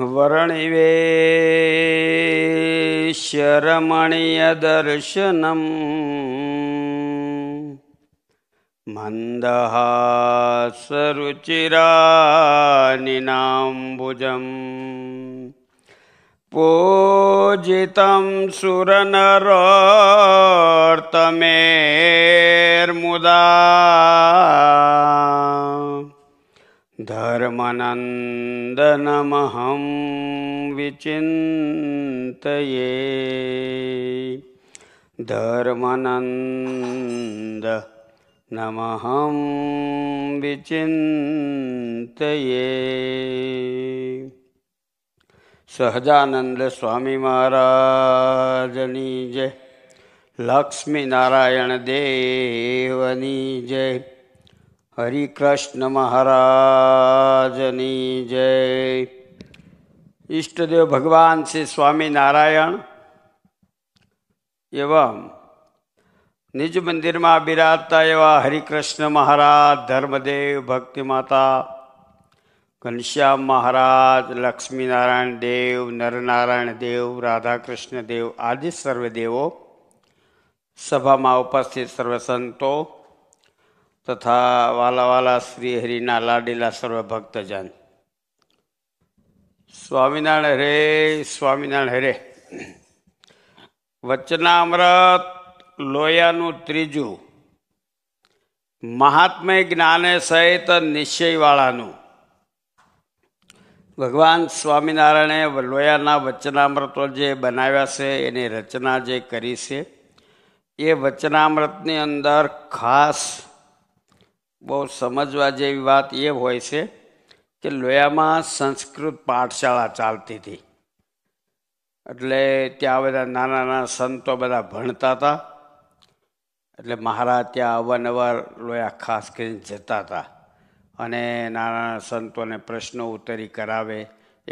वरणि वे शरमणीयदर्शनं पूजितं सुरनरोर्तमेर्मुदा धर्मनन्दनमहं विचिन्तये धर्मनन्द नमहं विचिन्तये सहजानन्दस्वामीमहाराजनि जय लक्ष्मीनारायणदेवनी जय હરિકૃષ્ણ મહારાજની જય ઈષ્ટદેવ ભગવાન શ્રી સ્વામિનારાયણ એવા નિજ મંદિરમાં બિરાજતા એવા હરિકૃષ્ણ મહારાજ ધર્મદેવ ભક્તિ માતા ઘનશ્યામ મહારાજ લક્ષ્મીનારાયણ દેવ નરનારાયણ દેવ રાધાકૃષ્ણ દેવ આદિ સર્વદેવો સભામાં ઉપસ્થિત સર્વસંતો સંતો તથા વાલા વાલા શ્રી હરિના લાડીલા સર્વ ભક્તજન સ્વામિનારાયણ હરે સ્વામિનારાયણ હરે વચનામૃત લોયાનું ત્રીજું મહાત્મય જ્ઞાને સહિત નિશ્ચયવાળાનું ભગવાન સ્વામિનારાયણે લોયાના વચનામૃતો જે બનાવ્યા છે એની રચના જે કરી છે એ વચનામૃતની અંદર ખાસ બહુ સમજવા જેવી વાત એ હોય છે કે લોયામાં સંસ્કૃત પાઠશાળા ચાલતી હતી એટલે ત્યાં બધા નાના નાના સંતો બધા ભણતા હતા એટલે મહારાજ ત્યાં અવારનવાર લોયા ખાસ કરીને જતા હતા અને નાના નાના સંતોને પ્રશ્નો ઉત્તરી કરાવે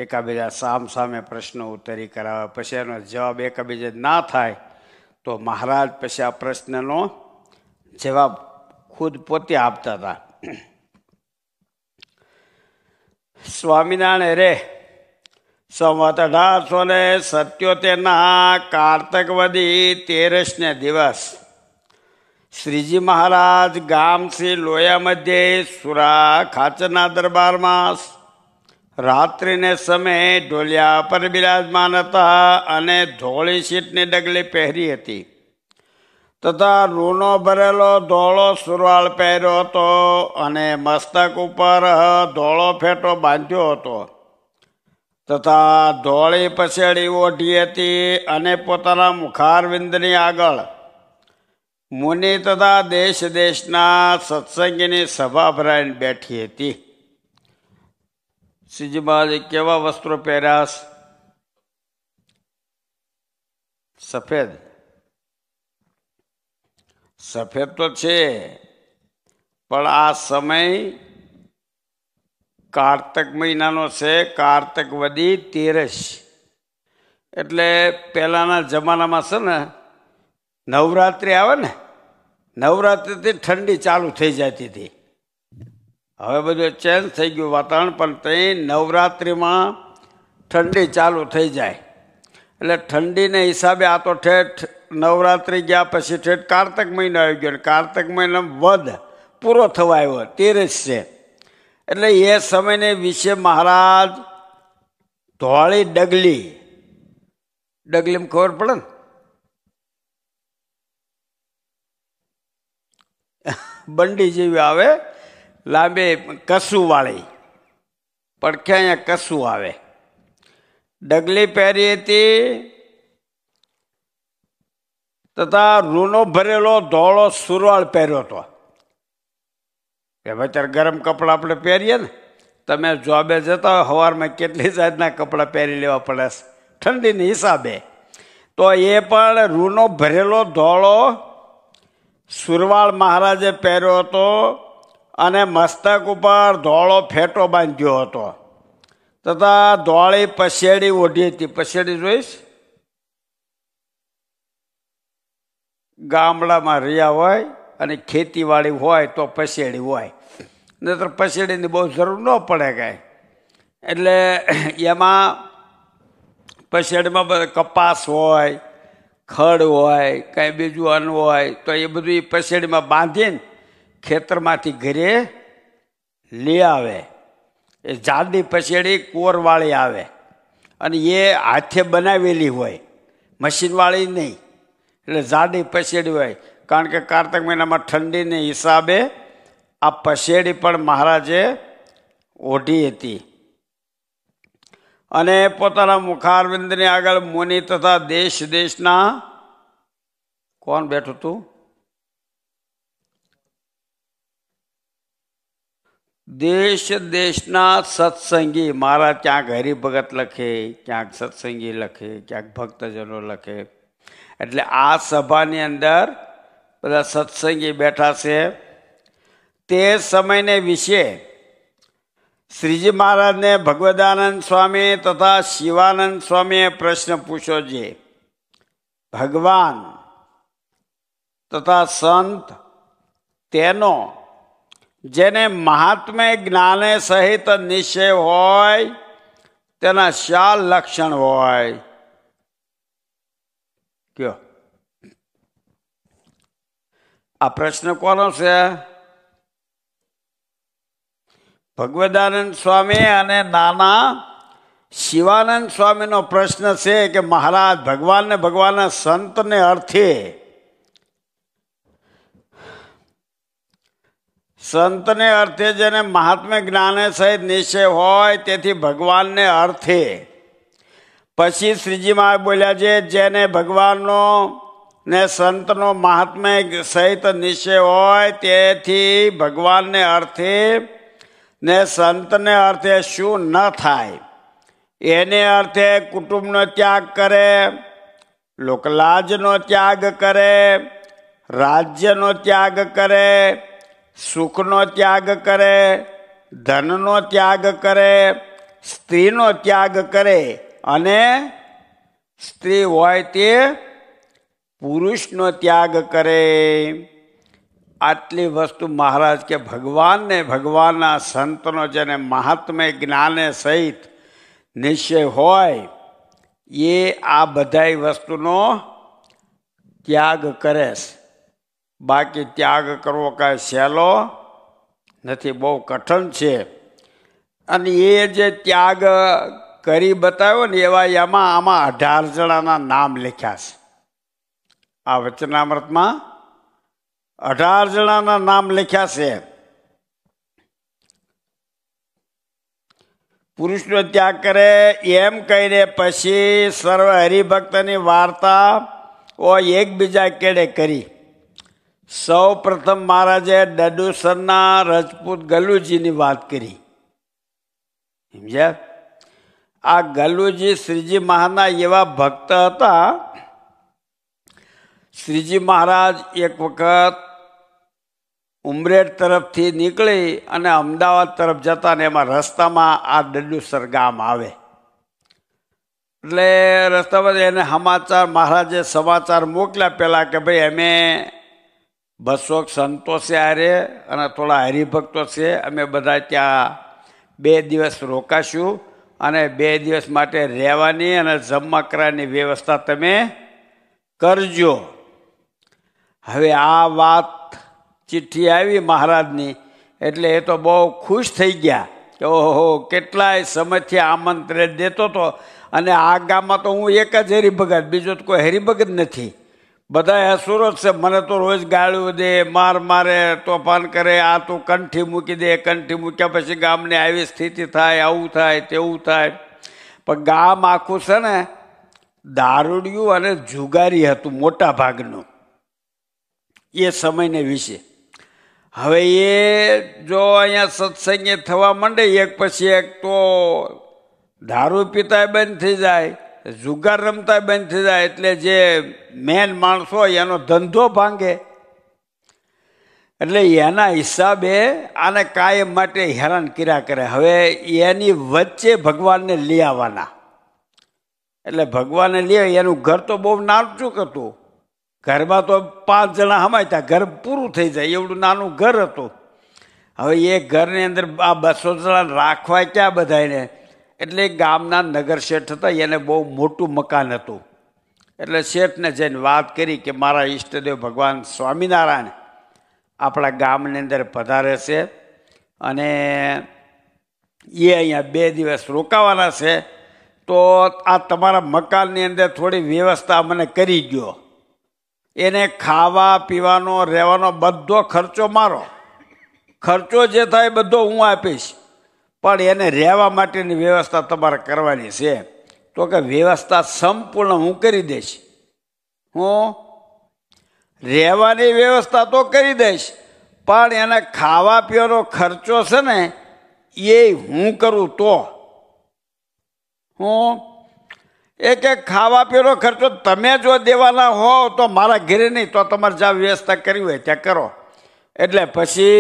એકાબીજા સામ સામે પ્રશ્નો ઉત્તરી કરાવે પછી એનો જવાબ એકાબીજે ના થાય તો મહારાજ પછી આ પ્રશ્નનો જવાબ ખુદ પોતે આપતા હતા સ્વામિનારાયણ રે સંવત અઢારસો ને સત્યોતેરના કાર્તકવદી તેરસને દિવસ શ્રીજી મહારાજ ગામ શ્રી લોયા મધ્ય સુરા ખાચરના દરબારમાં રાત્રિને સમયે ઢોલિયા પર બિરાજમાન હતા અને ધોળી સીટની ડગલી પહેરી હતી તથા લૂનો ભરેલો ધોળો સુરવાળ પહેર્યો હતો અને મસ્તક ઉપર ધોળો ફેટો બાંધ્યો હતો તથા ધોળી પછેડી ઓઢી હતી અને પોતાના મુખારવિંદની આગળ મુનિ તથા દેશ દેશના સત્સંગીની સભા ભરાઈને બેઠી હતી શ્રીજી કેવા વસ્ત્રો પહેર્યા સફેદ સફેદ તો છે પણ આ સમય કારતક મહિનાનો છે કારતક વદી તેરસ એટલે પહેલાંના જમાનામાં છે ને નવરાત્રિ આવે ને નવરાત્રિથી ઠંડી ચાલુ થઈ જતી હતી હવે બધું ચેન્જ થઈ ગયું વાતાવરણ પણ તે નવરાત્રિમાં ઠંડી ચાલુ થઈ જાય એટલે ઠંડીને હિસાબે આ તો ઠેઠ નવરાત્રી ગયા પછી ઠેઠ કાર્તક મહિના આવ્યો ગયો ને કાર્તક મહિનામાં વદ પૂરો થવા આવ્યો 13 જ છે એટલે એ સમયને વિશે મહારાજ દોળી ડગલી ડગલીમાં ખવર પડન બંડી જેવી આવે લાંબે કસૂ વાળી પણ ક્યાં કસૂ આવે ડગલી પહેરી હતી તથા રૂનો ભરેલો ધોળો સુરવાળ પહેર્યો હતો કે ત્યારે ગરમ કપડાં આપણે પહેરીએ ને તમે જોબે જતા હોય સવારમાં કેટલી જાતના કપડાં પહેરી લેવા પડે છે ઠંડીના હિસાબે તો એ પણ રૂનો ભરેલો ધોળો સુરવાળ મહારાજે પહેર્યો હતો અને મસ્તક ઉપર ધોળો ફેટો બાંધ્યો હતો તથા ધોળી પસેડી ઓઢી હતી પસેડી જોઈશ ગામડામાં રહ્યા હોય અને ખેતીવાડી હોય તો પસેડી હોય નહીતર પસેડીની બહુ જરૂર ન પડે કાંઈ એટલે એમાં પસેડીમાં કપાસ હોય ખડ હોય કાંઈ બીજું અન્ન હોય તો એ બધું એ પસેડીમાં બાંધીને ખેતરમાંથી ઘરે લઈ આવે એ ઝાડની પછેડી કોરવાળી આવે અને એ હાથે બનાવેલી હોય મશીનવાળી નહીં એટલે ઝાડની પછેડી હોય કારણ કે કારતક મહિનામાં ઠંડીને હિસાબે આ પછેડી પણ મહારાજે ઓઢી હતી અને પોતાના મુખારવિંદની આગળ મુનિ તથા દેશ દેશના કોણ બેઠું હતું દેશ દેશના સત્સંગી મારા ક્યાંક હરિભગત લખે ક્યાંક સત્સંગી લખે ક્યાંક ભક્તજનો લખે એટલે આ સભાની અંદર બધા સત્સંગી બેઠા છે તે સમયને વિશે શ્રીજી મહારાજને ભગવદાનંદ સ્વામી તથા શિવાનંદ સ્વામીએ પ્રશ્ન પૂછ્યો છે ભગવાન તથા સંત તેનો જેને મહાત્મે જ્ઞાને સહિત નિશ્ચય હોય તેના શા લક્ષણ હોય કયો આ પ્રશ્ન કોનો છે ભગવદાનંદ સ્વામી અને નાના શિવાનંદ સ્વામીનો પ્રશ્ન છે કે મહારાજ ભગવાનને ભગવાનના સંતને અર્થે સંતને અર્થે જેને મહાત્મ્ય જ્ઞાને સહિત નિશ્ચય હોય તેથી ભગવાનને અર્થે પછી શ્રીજીમાં બોલ્યા છે જેને ભગવાનનો ને સંતનો મહાત્મ્ય સહિત નિશ્ચય હોય તેથી ભગવાનને અર્થે ને સંતને અર્થે શું ન થાય એને અર્થે કુટુંબનો ત્યાગ કરે લોકલાજનો ત્યાગ કરે રાજ્યનો ત્યાગ કરે સુખનો ત્યાગ કરે ધનનો ત્યાગ કરે સ્ત્રીનો ત્યાગ કરે અને સ્ત્રી હોય તે પુરુષનો ત્યાગ કરે આટલી વસ્તુ મહારાજ કે ભગવાનને ભગવાનના સંતનો જેને મહાત્મય જ્ઞાને સહિત નિશ્ચય હોય એ આ બધાય વસ્તુનો ત્યાગ કરે છે બાકી ત્યાગ કરવો કાંઈ સહેલો નથી બહુ કઠણ છે અને એ જે ત્યાગ કરી બતાવ્યો ને એવા એમાં આમાં અઢાર જણાના નામ લખ્યા છે આ વચનામૃતમાં અઢાર જણાના નામ લખ્યા છે પુરુષનો ત્યાગ કરે એમ કહીને પછી સર્વ હરિભક્તની વાર્તા ઓ એકબીજા કેડે કરી સૌ પ્રથમ મહારાજે ડડુસરના રજપૂત ગલુજીની વાત કરી સમજ્યા આ ગલુજી શ્રીજી મહાના એવા ભક્ત હતા શ્રીજી મહારાજ એક વખત ઉમરેડ તરફથી નીકળી અને અમદાવાદ તરફ જતા ને એમાં રસ્તામાં આ ડડુસર ગામ આવે એટલે રસ્તામાં એને સમાચાર મહારાજે સમાચાર મોકલ્યા પહેલાં કે ભાઈ અમે બસો સંતો છે હારે અને થોડા હરિભક્તો છે અમે બધા ત્યાં બે દિવસ રોકાશું અને બે દિવસ માટે રહેવાની અને જમવા કરવાની વ્યવસ્થા તમે કરજો હવે આ વાત ચિઠ્ઠી આવી મહારાજની એટલે એ તો બહુ ખુશ થઈ ગયા કે ઓહો કેટલાય સમયથી આમંત્રણ દેતો હતો અને આ ગામમાં તો હું એક જ હરિભગત બીજો તો કોઈ હરિભગત નથી બધા સુરત છે મને તો રોજ ગાળ્યું દે માર મારે તોફાન કરે આ તું કંઠી મૂકી દે કંઠી મૂક્યા પછી ગામને આવી સ્થિતિ થાય આવું થાય તેવું થાય પણ ગામ આખું છે ને દારૂડિયું અને જુગારી હતું મોટા ભાગનું એ સમયને વિશે હવે એ જો અહીંયા સત્સંગે થવા માંડે એક પછી એક તો દારૂ પીતા બંધ થઈ જાય જુગાર રમતા બંધ થઈ જાય એટલે જે મેન માણસો હોય એનો ધંધો ભાંગે એટલે એના હિસાબે આને કાયમ માટે હેરાન કર્યા કરે હવે એની વચ્ચે ભગવાનને લઈ આવવાના એટલે ભગવાનને લઈ એનું ઘર તો બહુ નાચુક હતું ઘરમાં તો પાંચ જણા હમાયતા ઘર પૂરું થઈ જાય એવડું નાનું ઘર હતું હવે એ ઘરની અંદર આ બસો જણા રાખવા ક્યાં બધાને એટલે ગામના નગર શેઠ હતા એને બહુ મોટું મકાન હતું એટલે શેઠને જઈને વાત કરી કે મારા ઈષ્ટદેવ ભગવાન સ્વામિનારાયણ આપણા ગામની અંદર પધારે છે અને એ અહીંયા બે દિવસ રોકાવાના છે તો આ તમારા મકાનની અંદર થોડી વ્યવસ્થા મને કરી ગયો એને ખાવા પીવાનો રહેવાનો બધો ખર્ચો મારો ખર્ચો જે થાય બધો હું આપીશ પણ એને રહેવા માટેની વ્યવસ્થા તમારે કરવાની છે તો કે વ્યવસ્થા સંપૂર્ણ હું કરી દઈશ હું રહેવાની વ્યવસ્થા તો કરી દઈશ પણ એને ખાવા પીવાનો ખર્ચો છે ને એ હું કરું તો હું એક એક ખાવા પીવાનો ખર્ચો તમે જો દેવાના હો તો મારા ઘરે નહીં તો તમારે જ્યાં વ્યવસ્થા કરવી હોય ત્યાં કરો એટલે પછી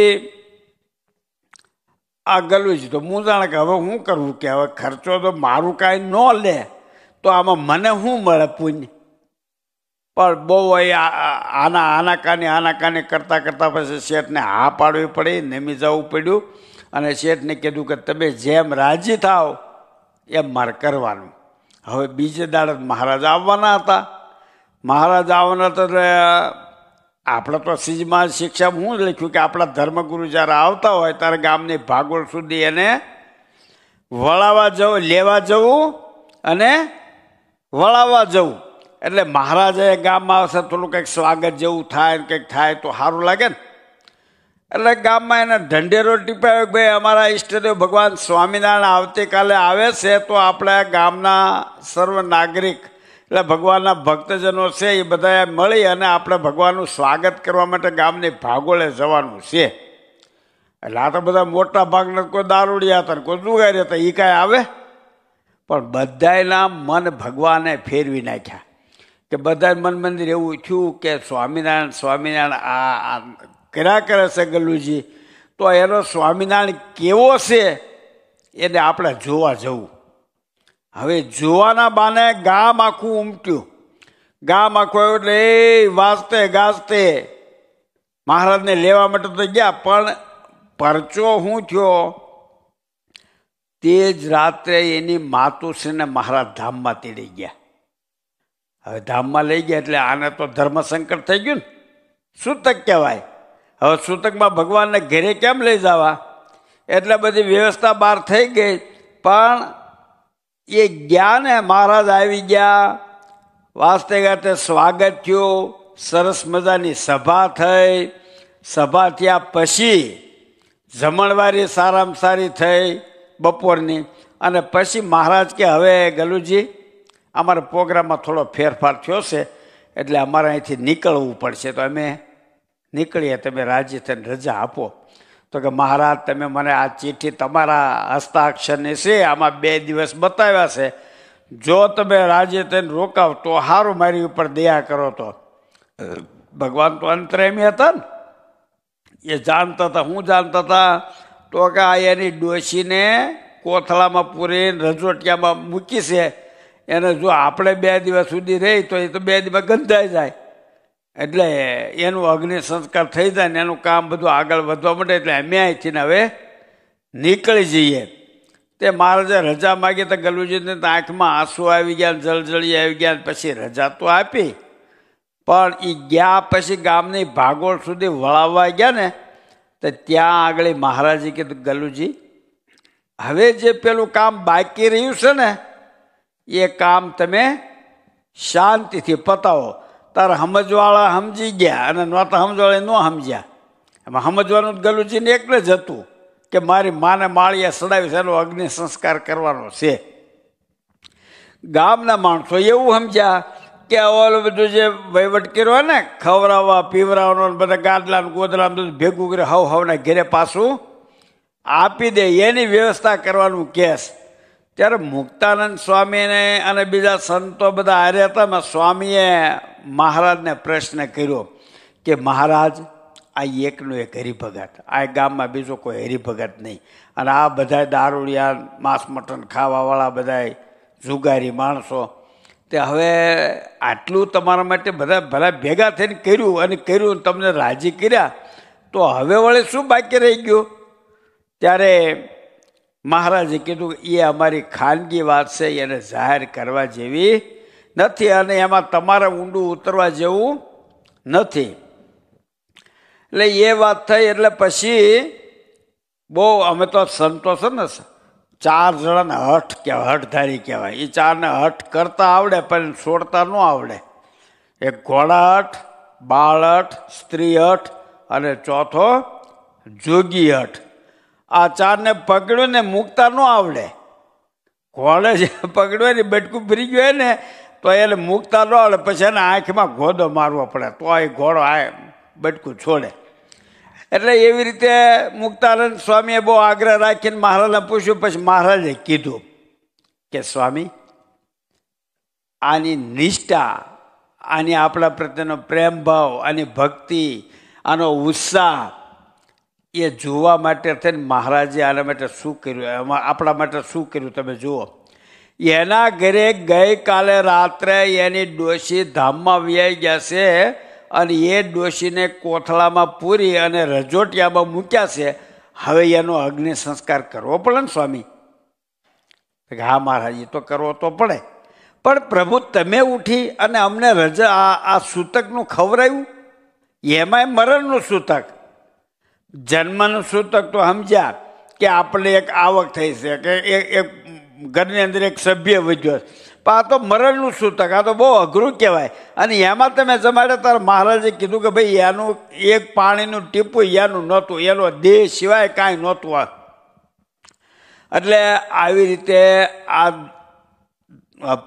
આ ગલવી છે તો હું જાણે કે હવે હું કરવું કે હવે ખર્ચો તો મારું કાંઈ ન લે તો આમાં મને શું મળે પુણ્ય પણ બહુ આના આના કાને આના કાને કરતાં કરતાં પછી શેઠને હા પાડવી પડી નેમી જવું પડ્યું અને શેઠને કીધું કે તમે જેમ રાજી થાઓ એમ મારે કરવાનું હવે બીજે દાડે મહારાજ આવવાના હતા મહારાજ આવવાના હતા આપણે તો સિજમાં શિક્ષા હું લખ્યું કે આપણા ધર્મગુરુ જ્યારે આવતા હોય ત્યારે ગામની ભાગોળ સુધી એને વળાવવા જવું લેવા જવું અને વળાવવા જવું એટલે એ ગામમાં આવશે થોડું કંઈક સ્વાગત જેવું થાય કંઈક થાય તો સારું લાગે ને એટલે ગામમાં એને ઢંઢેરો ટીપાયો કે ભાઈ અમારા ઈષ્ટદેવ ભગવાન સ્વામિનારાયણ આવતીકાલે આવે છે તો આપણા ગામના સર્વ નાગરિક એટલે ભગવાનના ભક્તજનો છે એ બધાએ મળી અને આપણે ભગવાનનું સ્વાગત કરવા માટે ગામની ભાગોળે જવાનું છે એટલે આ તો બધા મોટા ભાગના કોઈ દારૂડિયા હતા કોઈ જુગારી હતા એ કાંઈ આવે પણ બધાના મન ભગવાને ફેરવી નાખ્યા કે બધા મન મંદિર એવું થયું કે સ્વામિનારાયણ સ્વામિનારાયણ આ કર્યા કરે છે ગલ્લુજી તો એનો સ્વામિનારાયણ કેવો છે એને આપણે જોવા જવું હવે જોવાના બાને ગામ આખું ઉમટ્યું ગામ આખું આવ્યું એટલે એ વાંચતે ગાજતે મહારાજને લેવા માટે તો ગયા પણ પરચો હું થયો તે જ રાત્રે એની માતુશ્રીને મહારાજ ધામમાં તેડી ગયા હવે ધામમાં લઈ ગયા એટલે આને તો ધર્મસંકટ થઈ ગયું ને સૂતક કહેવાય હવે સૂતકમાં ભગવાનને ઘરે કેમ લઈ જવા એટલે બધી વ્યવસ્થા બહાર થઈ ગઈ પણ એ ગયા ને મહારાજ આવી ગયા વાસ્તે ગાતે સ્વાગત થયું સરસ મજાની સભા થઈ સભા થયા પછી જમણવારી સારામાં સારી થઈ બપોરની અને પછી મહારાજ કે હવે ગલુજી અમારા પ્રોગ્રામમાં થોડો ફેરફાર થયો છે એટલે અમારે અહીંથી નીકળવું પડશે તો અમે નીકળીએ તમે રાજી થઈને રજા આપો તો કે મહારાજ તમે મને આ ચિઠ્ઠી તમારા હસ્તાક્ષરની છે આમાં બે દિવસ બતાવ્યા છે જો તમે રાજે તેને રોકાવ તો સારું મારી ઉપર દયા કરો તો ભગવાન તો અંતરેમી હતા ને એ જાણતા હતા હું જાણતા હતા તો કે આ એની ડોશીને કોથળામાં પૂરીને રજોટિયામાં મૂકી છે એને જો આપણે બે દિવસ સુધી રહી તો એ તો બે દિવસ ગંધાઈ જાય એટલે એનું અગ્નિ સંસ્કાર થઈ જાય ને એનું કામ બધું આગળ વધવા માટે એટલે અમે અહીંથી હવે નીકળી જઈએ તે મહારાજે રજા માગી તો ગલુજીને આંખમાં આંસુ આવી ગયા જળજળી આવી ગયા પછી રજા તો આપી પણ એ ગયા પછી ગામની ભાગોળ સુધી વળાવવા ગયા ને તો ત્યાં આગળ મહારાજે કીધું ગલુજી હવે જે પેલું કામ બાકી રહ્યું છે ને એ કામ તમે શાંતિથી પતાવો તારા સમજવાળા સમજી ગયા અને ન તો સમજવાળા ન સમજ્યા એમાં સમજવાનું જ ગલુચીને એકને જ હતું કે મારી માને માળીએ સડાવી એનો અગ્નિ સંસ્કાર કરવાનો છે ગામના માણસો એવું સમજ્યા કે ઓલું બધું જે વહીવટ કર્યો ને ખવડાવવા પીવરાવવાનો બધા ગાદલા ગોદલાનું બધું ભેગું કરી હવ હવના ઘેરે પાછું આપી દે એની વ્યવસ્થા કરવાનું કેસ ત્યારે મુક્તાનંદ સ્વામીને અને બીજા સંતો બધા આર્યા હતા સ્વામીએ મહારાજને પ્રશ્ન કર્યો કે મહારાજ આ એકનું એક હરિભગત આ ગામમાં બીજો કોઈ હરિભગત નહીં અને આ બધા દારૂડિયા માંસ મટન ખાવાવાળા બધા જુગારી માણસો તે હવે આટલું તમારા માટે બધા ભલા ભેગા થઈને કર્યું અને કર્યું તમને રાજી કર્યા તો હવે વળે શું બાકી રહી ગયું ત્યારે મહારાજે કીધું એ અમારી ખાનગી વાત છે એને જાહેર કરવા જેવી નથી અને એમાં તમારે ઊંડું ઉતરવા જેવું નથી એટલે એ વાત થઈ એટલે પછી બહુ અમે તો સંતો ને ચાર જણાને હઠ કે હઠધારી કહેવાય એ ચારને હઠ કરતા આવડે પણ છોડતા ન આવડે એક ઘોડા બાળઠ બાળ અને ચોથો જોગી હઠ આ ચારને પકડ્યું ને મૂકતા ન આવડે ઘોડે જે પકડ્યો ને બેટકું ફરી હોય ને તો એને મૂકતા ન આવડે પછી એને આંખમાં ઘોડો મારવો પડે તો એ ઘોડો આ બટકું છોડે એટલે એવી રીતે મુક્તાનંદ સ્વામીએ બહુ આગ્રહ રાખીને મહારાજને પૂછ્યું પછી મહારાજે કીધું કે સ્વામી આની નિષ્ઠા આની આપણા પ્રત્યેનો પ્રેમભાવ આની ભક્તિ આનો ઉત્સાહ એ જોવા માટે થઈને મહારાજે આના માટે શું કર્યું એમાં આપણા માટે શું કર્યું તમે જુઓ એના ઘરે ગઈકાલે રાત્રે એની ડોશી ધામમાં વ્યાઈ જશે અને એ ડોશીને કોથળામાં પૂરી અને રજોટિયામાં મૂક્યા છે હવે એનો અગ્નિ સંસ્કાર કરવો પડે ને સ્વામી હા મહારાજ એ તો કરવો તો પડે પણ પ્રભુ તમે ઉઠી અને અમને રજા આ આ સૂતકનું ખવરાયું એમાંય મરણનું સૂતક જન્મનું સૂતક તો સમજ્યા કે આપણે એક આવક થઈ છે કે એક ઘરની અંદર એક સભ્ય વધ્યો પણ આ તો મરણનું સૂતક આ તો બહુ અઘરું કહેવાય અને એમાં તમે જમાડ્યા તાર મહારાજે કીધું કે ભાઈ એનું એક પાણીનું ટીપું એનું નહોતું એનો દેહ સિવાય કાંઈ નહોતું આ એટલે આવી રીતે આ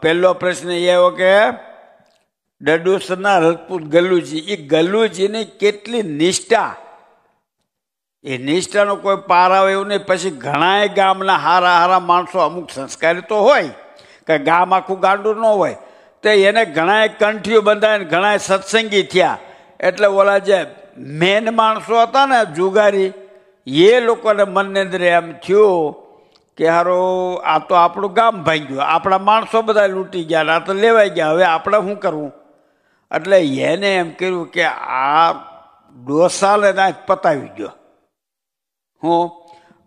પહેલો પ્રશ્ન એ એવો કે ડડુસના રજપૂત ગલ્લુજી એ ગલ્લુજીની કેટલી નિષ્ઠા એ નિષ્ઠાનો કોઈ પાર આવે એવું નહીં પછી ઘણાય ગામના હારા હારા માણસો અમુક સંસ્કારી તો હોય કે ગામ આખું ગાંડું ન હોય તો એને ઘણાય કંઠીઓ બંધાઈને ઘણાય સત્સંગી થયા એટલે ઓલા જે મેન માણસો હતા ને જુગારી એ લોકોને મનની અંદર એમ થયું કે હારો આ તો આપણું ગામ ભાંગ્યું આપણા માણસો બધા લૂંટી ગયા આ તો લેવાઈ ગયા હવે આપણે શું કરવું એટલે એને એમ કર્યું કે આ ડોસાને પતાવી ગયો હું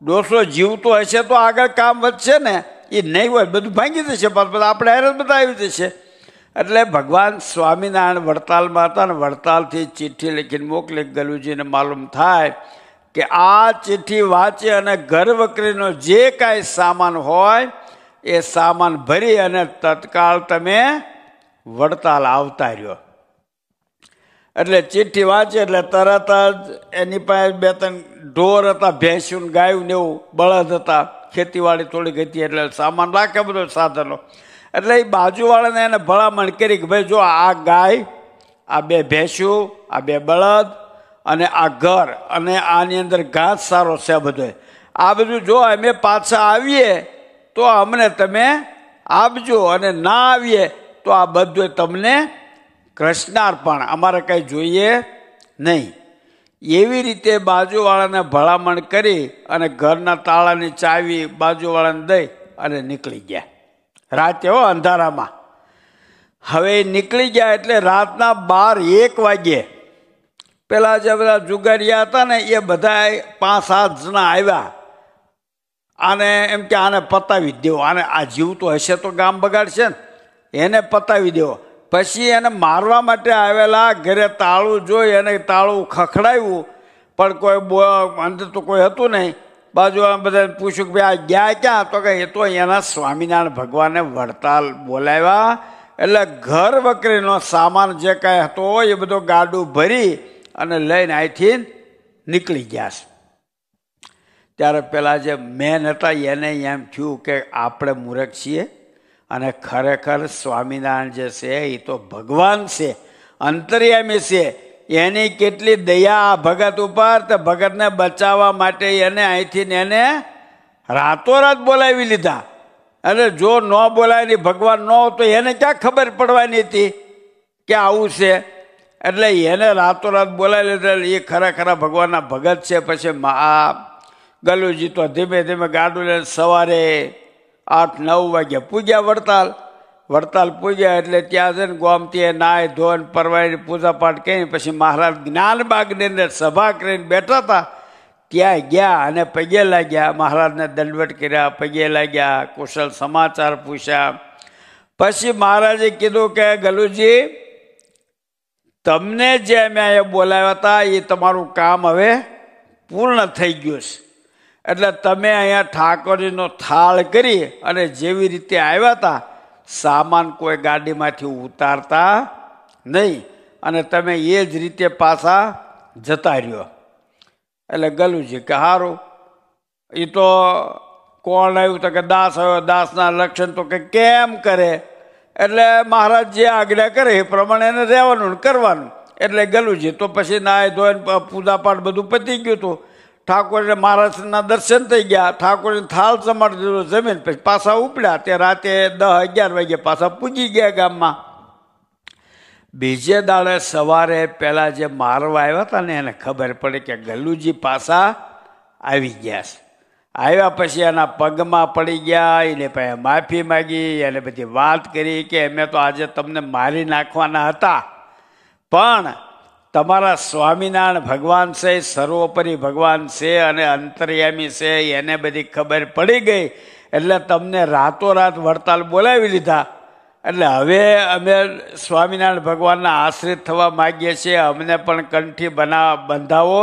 ડોસો જીવતો હશે તો આગળ કામ વધશે ને એ નહીં હોય બધું ભાંગી જશે પણ આપણે હેરત બધા આવી જશે એટલે ભગવાન સ્વામિનારાયણ વડતાલમાં હતા ને વડતાલથી ચિઠ્ઠી લખીને મોકલી ગલુજીને માલુમ થાય કે આ ચિઠ્ઠી વાંચે અને ઘરવકરીનો જે કાંઈ સામાન હોય એ સામાન ભરી અને તત્કાળ તમે વડતાલ આવતા રહ્યો એટલે ચિઠ્ઠી વાંચે એટલે તરત જ એની પાસે બે ત્રણ ઢોર હતા ભેંસ્યું ગાયું ને એવું બળદ હતા ખેતીવાડી થોડીક હતી એટલે સામાન રાખે બધો સાધનો એટલે એ બાજુવાળાને એને ભલામણ કરી કે ભાઈ જો આ ગાય આ બે ભેંસ્યું આ બે બળદ અને આ ઘર અને આની અંદર ઘાસ સારો છે બધો આ બધું જો અમે પાછા આવીએ તો અમને તમે આપજો અને ના આવીએ તો આ બધું તમને કૃષ્ણાર્પણ અમારે કંઈ જોઈએ નહીં એવી રીતે બાજુવાળાને ભલામણ કરી અને ઘરના તાળાની ચાવી બાજુવાળાને દઈ અને નીકળી ગયા રાતે હો અંધારામાં હવે નીકળી ગયા એટલે રાતના બાર એક વાગ્યે પેલા જે બધા જુગારિયા હતા ને એ બધા પાંચ સાત જણા આવ્યા આને એમ કે આને પતાવી દેવો આને આ જીવ તો હશે તો ગામ બગાડશે ને એને પતાવી દેવો પછી એને મારવા માટે આવેલા ઘરે તાળું જોઈ અને તાળું ખખડાવ્યું પણ કોઈ અંદર તો કોઈ હતું નહીં બાજુ બધાને પૂછ્યું કે ભાઈ આ ગયા ક્યાં તો કે એ તો એના સ્વામિનારાયણ ભગવાને વડતાલ બોલાવ્યા એટલે ઘર વકરીનો સામાન જે કાંઈ હતો એ બધો ગાડું ભરી અને લઈને અહીંથી નીકળી ગયા છે ત્યારે પેલા જે મેન હતા એને એમ થયું કે આપણે મૂરખ છીએ અને ખરેખર સ્વામિનારાયણ જે છે એ તો ભગવાન છે અંતર્યામી છે એની કેટલી દયા આ ભગત ઉપર તો ભગતને બચાવવા માટે એને અહીંથી એને રાતોરાત બોલાવી લીધા અને જો ન બોલાય ભગવાન ન તો એને ક્યાં ખબર પડવાની હતી કે આવું છે એટલે એને રાતોરાત બોલાવી લીધા એ ખરેખર ભગવાનના ભગત છે પછી આ ગલુજી તો ધીમે ધીમે ગાડું લઈને સવારે આઠ નવ વાગ્યા પૂજા વડતાલ વડતાલ પૂજા એટલે ત્યાં છે ને ગોમતીએ નાય ધોન પરવાની પૂજાપાઠ કરીને પછી મહારાજ જ્ઞાનબાગની અંદર સભા કરીને બેઠા હતા ત્યાં ગયા અને પગે લાગ્યા મહારાજને દંડવટ કર્યા પગે લાગ્યા કુશલ સમાચાર પૂછ્યા પછી મહારાજે કીધું કે ગલુજી તમને જે અમે અહીંયા બોલાવ્યા હતા એ તમારું કામ હવે પૂર્ણ થઈ ગયું છે એટલે તમે અહીંયા ઠાકોરજીનો થાળ કરી અને જેવી રીતે આવ્યા હતા સામાન કોઈ ગાડીમાંથી ઉતારતા નહીં અને તમે એ જ રીતે પાછા જતા રહ્યો એટલે ગલુજી કે સારું એ તો કોણ આવ્યું તો કે દાસ આવ્યો દાસના લક્ષણ તો કે કેમ કરે એટલે મહારાજ જે આજ્ઞા કરે એ પ્રમાણે એને રહેવાનું કરવાનું એટલે ગલુજી તો પછી નાય ધોઈને પૂજાપાઠ બધું પતી ગયું હતું ઠાકોરને મહારાજના દર્શન થઈ ગયા ઠાકોરને થાલ સમાડ દીધો જમીન પછી પાછા ઉપડ્યા તે રાતે દસ અગિયાર વાગ્યા પાછા પૂજી ગયા ગામમાં બીજે દાડે સવારે પહેલાં જે મારવા આવ્યા હતા ને એને ખબર પડી કે ગલ્લુજી પાછા આવી ગયા છે આવ્યા પછી એના પગમાં પડી ગયા એને પાસે માફી માગી એને બધી વાત કરી કે અમે તો આજે તમને મારી નાખવાના હતા પણ તમારા સ્વામિનારાયણ ભગવાન છે સર્વોપરી ભગવાન છે અને અંતર્યામી છે એને બધી ખબર પડી ગઈ એટલે તમને રાતોરાત વડતાલ બોલાવી લીધા એટલે હવે અમે સ્વામિનારાયણ ભગવાનના આશ્રિત થવા માગીએ છીએ અમને પણ કંઠી બના બંધાવો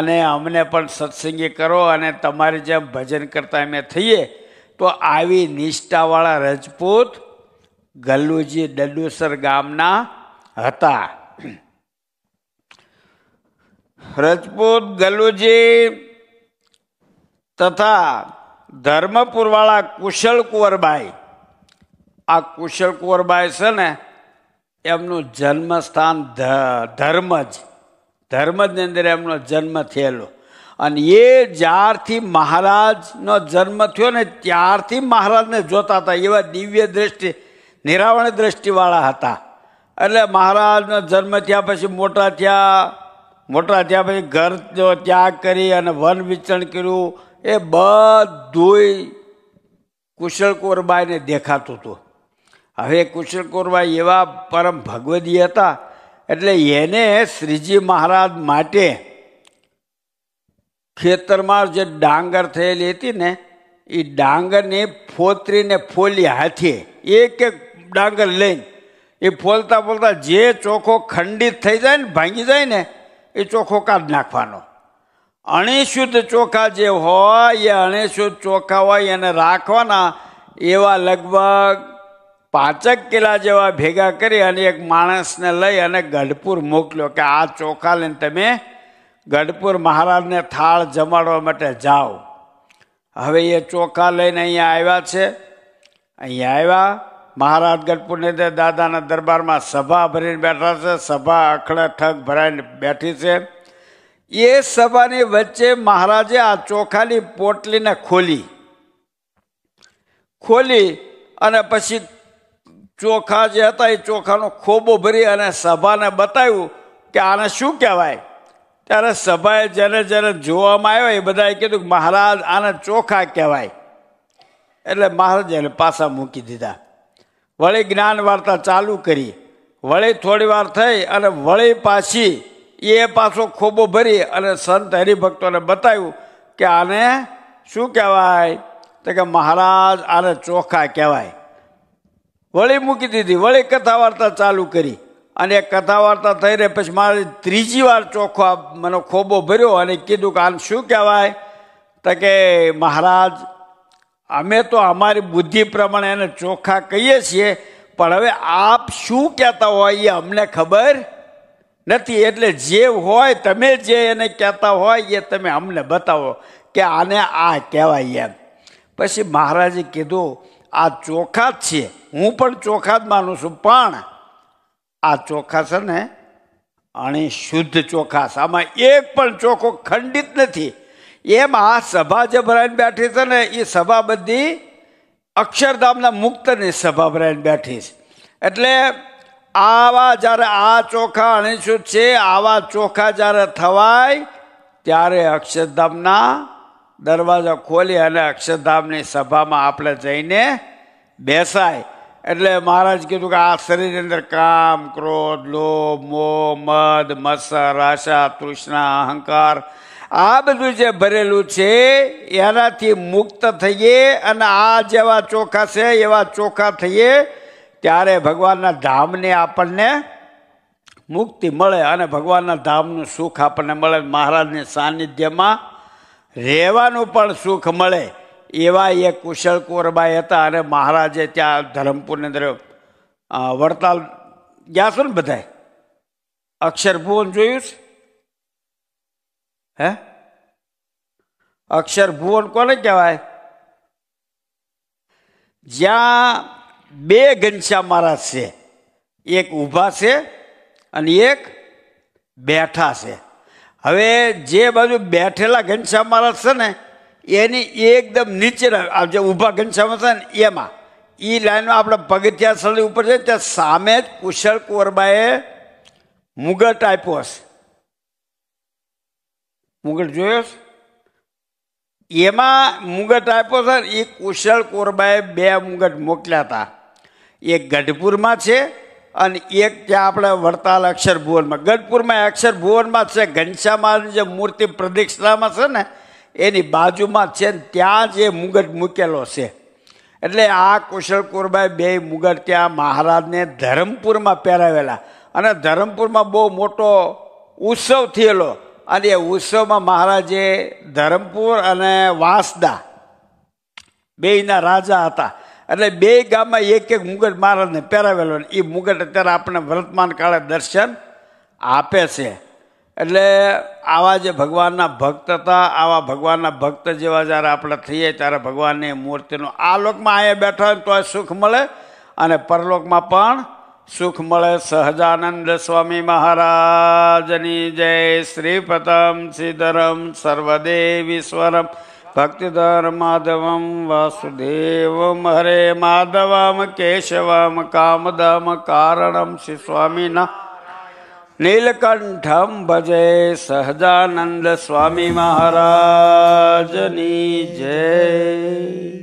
અને અમને પણ સત્સંગી કરો અને તમારી જેમ ભજન કરતા અમે થઈએ તો આવી નિષ્ઠાવાળા રજપૂત ગલ્લુજી દડુસર ગામના હતા રજપૂત ગલુજી તથા ધર્મપુરવાળા કુશળ કુંવરબાઈ આ કુશળ કુંવરબાઈ છે ને એમનું જન્મસ્થાન ધર્મજ ધર્મજની અંદર એમનો જન્મ થયેલો અને એ જ્યારથી મહારાજનો જન્મ થયો ને ત્યારથી મહારાજને જોતા હતા એવા દિવ્ય દ્રષ્ટિ નિરાવણ દ્રષ્ટિવાળા હતા એટલે મહારાજનો જન્મ થયા પછી મોટા થયા મોટા ત્યાં પછી ઘર ત્યાગ કરી અને વન વિચરણ કર્યું એ બધુંય કુશળ કોરબાઈને દેખાતું હતું હવે કુશળ કોરબાઈ એવા પરમ ભગવદી હતા એટલે એને શ્રીજી મહારાજ માટે ખેતરમાં જે ડાંગર થયેલી હતી ને એ ડાંગરને ફોતરીને ફોલી હાથે એક એક ડાંગર લઈને એ ફોલતા ફોલતા જે ચોખો ખંડિત થઈ જાય ને ભાંગી જાય ને એ ચોખ્ખો કાઢ નાખવાનો અણિશુદ્ધ ચોખા જે હોય એ અણિશુદ્ધ ચોખા હોય એને રાખવાના એવા લગભગ પાંચક કિલા જેવા ભેગા કરી અને એક માણસને લઈ અને ગઢપુર મોકલ્યો કે આ ચોખા લઈને તમે ગઢપુર મહારાજને થાળ જમાડવા માટે જાઓ હવે એ ચોખા લઈને અહીંયા આવ્યા છે અહીંયા આવ્યા મહારાજ ગઢપુરને દાદાના દરબારમાં સભા ભરીને બેઠા છે સભા અખડે ઠગ ભરાઈને બેઠી છે એ સભાની વચ્ચે મહારાજે આ ચોખાની પોટલીને ખોલી ખોલી અને પછી ચોખા જે હતા એ ચોખાનો ખોબો ભરી અને સભાને બતાવ્યું કે આને શું કહેવાય ત્યારે સભાએ જ્યારે જ્યારે જોવામાં આવ્યો એ બધાએ કીધું કે મહારાજ આને ચોખા કહેવાય એટલે મહારાજ એને પાછા મૂકી દીધા વળી જ્ઞાન વાર્તા ચાલુ કરી વળી થોડી વાર થઈ અને વળી પાછી એ પાછો ખોબો ભરી અને સંત હરિભક્તોને બતાવ્યું કે આને શું કહેવાય તો કે મહારાજ આને ચોખા કહેવાય વળી મૂકી દીધી વળી કથા વાર્તા ચાલુ કરી અને કથા વાર્તા થઈ રહી પછી મારે ત્રીજી વાર ચોખ્ખો મને ખોબો ભર્યો અને કીધું કે આને શું કહેવાય તો કે મહારાજ અમે તો અમારી બુદ્ધિ પ્રમાણે એને ચોખા કહીએ છીએ પણ હવે આપ શું કહેતા હોય એ અમને ખબર નથી એટલે જે હોય તમે જે એને કહેતા હોય એ તમે અમને બતાવો કે આને આ કહેવાય એમ પછી મહારાજે કીધું આ ચોખા જ છે હું પણ ચોખા જ માનું છું પણ આ ચોખા છે ને અણી શુદ્ધ ચોખા આમાં એક પણ ચોખો ખંડિત નથી એમ આ સભા જે ભરાઈને બેઠી છે ને એ સભા બધી અક્ષરધામના મુક્તની સભા ભરાઈને બેઠી છે એટલે આવા જ્યારે આ ચોખા અણીશું છે આવા ચોખા જ્યારે થવાય ત્યારે અક્ષરધામના દરવાજા ખોલી અને અક્ષરધામની સભામાં આપણે જઈને બેસાય એટલે મહારાજ કીધું કે આ શરીરની અંદર કામ ક્રોધ લોભ મોહ મદ મત્સર આશા તૃષ્ણા અહંકાર આ બધું જે ભરેલું છે એનાથી મુક્ત થઈએ અને આ જેવા ચોખા છે એવા ચોખા થઈએ ત્યારે ભગવાનના ધામને આપણને મુક્તિ મળે અને ભગવાનના ધામનું સુખ આપણને મળે મહારાજની સાનિધ્યમાં રહેવાનું પણ સુખ મળે એવા એ કુશળ કોરબાઈ હતા અને મહારાજે ત્યાં ધરમપુરની અંદર વડતાલ ગયા છો ને બધાએ અક્ષરભુવન જોયું છે હે અક્ષર ભુવન કોને કહેવાય જ્યાં બે ઘનશ્યામ મહારાજ છે એક ઊભા છે અને એક બેઠા છે હવે જે બાજુ બેઠેલા ઘનશ્યામ મહારાજ છે ને એની એકદમ નીચે જે ઊભા ઘનશ્યામ છે ને એમાં એ લાઈનમાં આપણે પગથિયા સ્થળ ઉપર છે ત્યાં સામે જ કુશળ કોરબાએ મુગટ આપ્યો છે મુગટ જોયો છે એમાં મુગટ આપ્યો સર એ કુશળ કોરબાએ બે મુગટ મોકલ્યા હતા એક ગઢપુરમાં છે અને એક ત્યાં આપણે વડતાલ અક્ષર ભુવનમાં ગઢપુરમાં અક્ષર ભુવનમાં છે ઘનશ્યામાની જે મૂર્તિ પ્રદક્ષિણામાં છે ને એની બાજુમાં છે ને ત્યાં જ એ મુગટ મૂકેલો છે એટલે આ કુશળ કોરબાઈ બે મુગટ ત્યાં મહારાજને ધરમપુરમાં પહેરાવેલા અને ધરમપુરમાં બહુ મોટો ઉત્સવ થયેલો અને એ ઉત્સવમાં મહારાજે ધરમપુર અને વાંસદા બેયના રાજા હતા એટલે બે ગામમાં એક એક મુગટ મહારાજને પહેરાવેલો એ મુગટ અત્યારે આપણે વર્તમાન કાળે દર્શન આપે છે એટલે આવા જે ભગવાનના ભક્ત હતા આવા ભગવાનના ભક્ત જેવા જ્યારે આપણે થઈએ ત્યારે ભગવાનની મૂર્તિનું આ લોકમાં અહીંયા બેઠા હોય તો સુખ મળે અને પરલોકમાં પણ સુખ મળે સહજાનંદ સ્વામી મહારાજની જય શ્રી પતમ શ્રીધરમ સર્વદેવીશ્વરમ ભક્તિધર માધવમ વાસુદેવમ હરે માધવમ કેશવમ કામદમ કારણમ શ્રી સ્વામીના નીલકંઠમ ભજે સહજાનંદ સ્વામી મહારાજની જય